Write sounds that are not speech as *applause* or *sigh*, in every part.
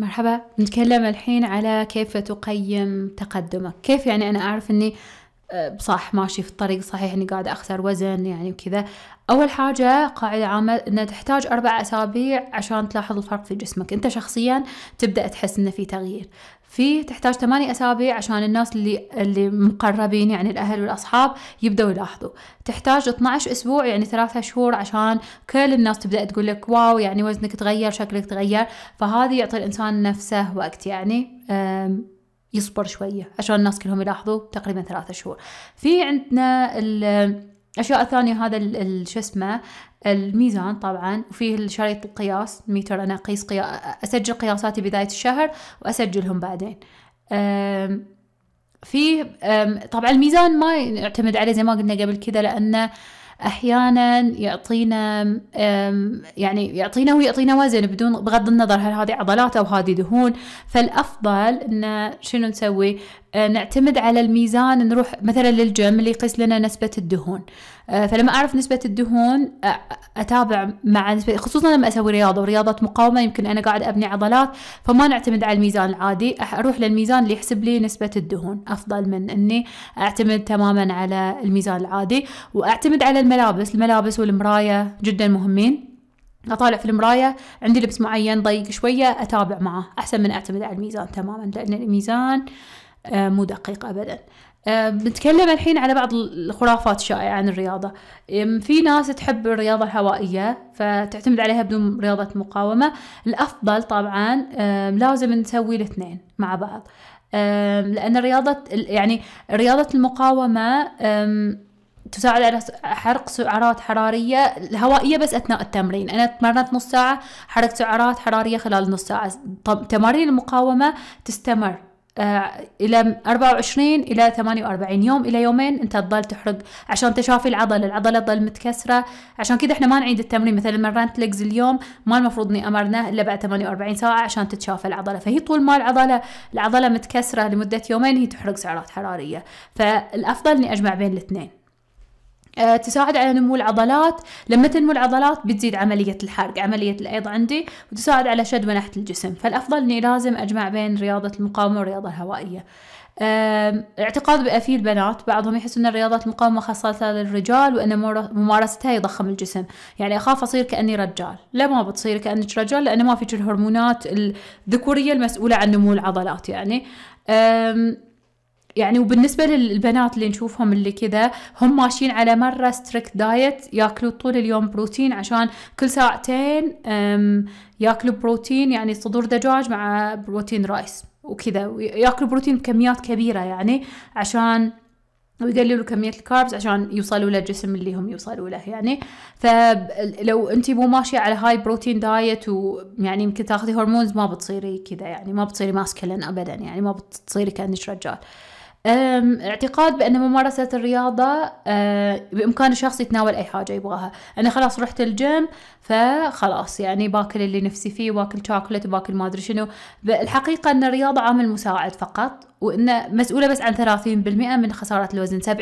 مرحبا نتكلم الحين على كيف تقيم تقدمك كيف يعني أنا أعرف أني أه، صح ماشي في الطريق صحيح اني قاعده اخسر وزن يعني وكذا اول حاجه قاعده عامه أنها تحتاج اربع اسابيع عشان تلاحظ الفرق في جسمك انت شخصيا تبدا تحس انه في تغيير في تحتاج ثمانية أسابيع عشان الناس اللي اللي مقربين يعني الأهل والأصحاب يبدأوا يلاحظوا تحتاج 12 أسبوع يعني ثلاثة شهور عشان كل الناس تبدأ تقول لك واو يعني وزنك تغير شكلك تغير فهذا يعطي الإنسان نفسه وقت يعني يصبر شوية عشان الناس كلهم يلاحظوا تقريبا ثلاثة شهور في عندنا أشياء ثانية هذا شو اسمه الميزان طبعا وفيه شريط القياس ميتر أنا أقيس قيا... أسجل قياساتي بداية الشهر وأسجلهم بعدين في طبعا الميزان ما يعتمد عليه زي ما قلنا قبل كذا لأنه احيانا يعطينا يعني يعطينا ويعطينا وزن بدون بغض النظر هل هذه عضلات او هذه دهون فالافضل ان شنو نسوي آه، نعتمد على الميزان نروح مثلا للجيم اللي يقيس لنا نسبة الدهون آه، فلما أعرف نسبة الدهون أتابع مع نسبة خصوصا لما أسوي رياضة ورياضة مقاومة يمكن أنا قاعد أبني عضلات فما نعتمد على الميزان العادي أروح للميزان اللي يحسب لي نسبة الدهون أفضل من أني أعتمد تماما على الميزان العادي وأعتمد على الملابس الملابس والمراية جدا مهمين اطالع في المرايه عندي لبس معين ضيق شويه اتابع معه احسن من اعتمد على الميزان تماما لان الميزان آه، مو دقيق أبدا آه، بنتكلم الحين على بعض الخرافات الشائعة عن الرياضة في ناس تحب الرياضة الهوائية فتعتمد عليها بدون رياضة مقاومة الأفضل طبعا لازم نسوي الاثنين مع بعض لأن رياضة يعني رياضة المقاومة تساعد على حرق سعرات حرارية الهوائية بس أثناء التمرين أنا تمرنت نص ساعة حرقت سعرات حرارية خلال نص ساعة طب تمارين المقاومة تستمر آه، الى 24 الى 48 يوم الى يومين انت تضل تحرق عشان تشافي العضله العضله تضل متكسره عشان كذا احنا ما نعيد التمرين مثلا مرنت لجز اليوم ما المفروض اني امرنه الا بعد 48 ساعه عشان تتشافى العضله فهي طول ما العضله العضله متكسره لمده يومين هي تحرق سعرات حراريه فالافضل اني اجمع بين الاثنين آه، تساعد على نمو العضلات لما تنمو العضلات بتزيد عملية الحرق عملية الأيض عندي وتساعد على شد ونحت الجسم فالأفضل أني لازم أجمع بين رياضة المقاومة والرياضة الهوائية اعتقاد بأفي البنات بعضهم يحس أن الرياضات المقاومة خاصة للرجال وأن ممارستها يضخم الجسم يعني أخاف أصير كأني رجال لا ما بتصير كأنك رجال لأنه ما فيك الهرمونات الذكورية المسؤولة عن نمو العضلات يعني يعني وبالنسبه للبنات اللي نشوفهم اللي كذا هم ماشيين على مره ستريكت دايت ياكلوا طول اليوم بروتين عشان كل ساعتين ياكلوا بروتين يعني صدور دجاج مع بروتين رايس وكذا ياكلوا بروتين بكميات كبيره يعني عشان ويقللوا كمية الكاربز عشان يوصلوا للجسم اللي هم يوصلوا له يعني فلو انت مو ماشية على هاي بروتين دايت ويعني يمكن تاخذي هرمونز ما بتصيري كذا يعني ما بتصيري ماسكلين ابدا يعني ما بتصيري كأنك رجال اعتقاد بأن ممارسة الرياضة أه، بإمكان الشخص يتناول أي حاجة يبغاها أنا خلاص رحت الجيم فخلاص يعني باكل اللي نفسي فيه باكل شوكولات باكل ما أدري شنو الحقيقة أن الرياضة عامل مساعد فقط وإن مسؤولة بس عن 30% من خسارة الوزن 70%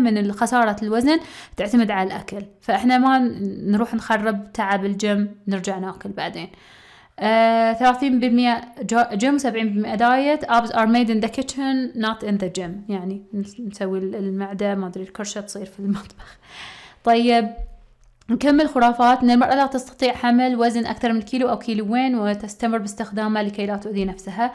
من خسارة الوزن تعتمد على الأكل فإحنا ما نروح نخرب تعب الجيم نرجع ناكل بعدين آه 30% جيم 70% دايت abs are made in the kitchen not in the gym يعني نسوي المعدة ما أدري الكرشة تصير في المطبخ *laughs* طيب نكمل خرافات ان المرأة لا تستطيع حمل وزن أكثر من كيلو أو كيلوين وتستمر باستخدامها لكي لا تؤذي نفسها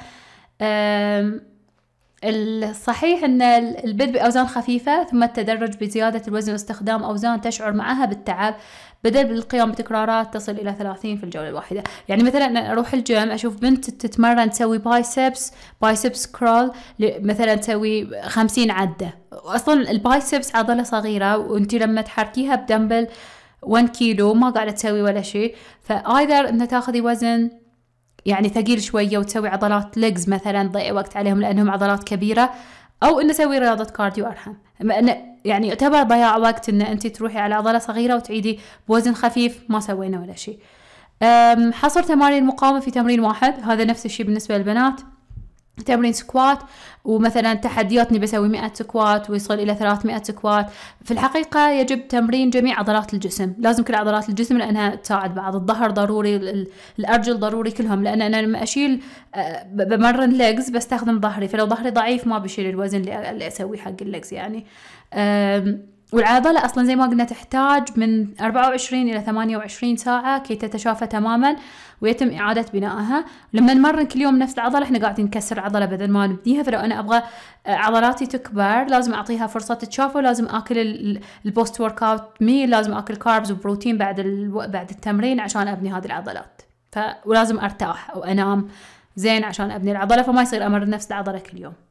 الصحيح أن البدء بأوزان خفيفة ثم التدرج بزيادة الوزن واستخدام أوزان تشعر معها بالتعب بدل بالقيام بتكرارات تصل إلى 30 في الجولة الواحدة يعني مثلا أروح الجيم أشوف بنت تتمرن تسوي بايسبس بايسبس كرول مثلا تسوي 50 عدة أصلا البايسبس عضلة صغيرة وأنت لما تحركيها بدمبل 1 كيلو ما قاعدة تسوي ولا شيء فايذر أن تاخذي وزن يعني ثقيل شوية وتسوي عضلات لجز مثلا تضيع وقت عليهم لأنهم عضلات كبيرة أو إن تسوي رياضة كارديو أرحم يعني يعتبر ضياع وقت إن أنت تروحي على عضلة صغيرة وتعيدي بوزن خفيف ما سوينا ولا شيء حصر تمارين المقاومة في تمرين واحد هذا نفس الشيء بالنسبة للبنات تمرين سكوات ومثلا تحديات اني بسوي 100 سكوات ويصل الى 300 سكوات في الحقيقه يجب تمرين جميع عضلات الجسم لازم كل عضلات الجسم لانها تساعد بعض الظهر ضروري الارجل ضروري كلهم لان انا لما اشيل آه، بمرن ليجز بستخدم ظهري فلو ظهري ضعيف ما بشيل الوزن اللي اسويه حق الليجز يعني والعضلة أصلا زي ما قلنا تحتاج من 24 إلى 28 ساعة كي تتشافى تماما ويتم إعادة بنائها لما نمرن كل يوم نفس العضلة إحنا قاعدين نكسر عضلة بدل ما نبنيها فلو أنا أبغى عضلاتي تكبر لازم أعطيها فرصة تتشافى ولازم أكل البوست ورك أوت ميل لازم أكل كاربز وبروتين بعد بعد التمرين عشان أبني هذه العضلات ف... ولازم أرتاح أو أنام زين عشان أبني العضلة فما يصير أمر نفس العضلة كل يوم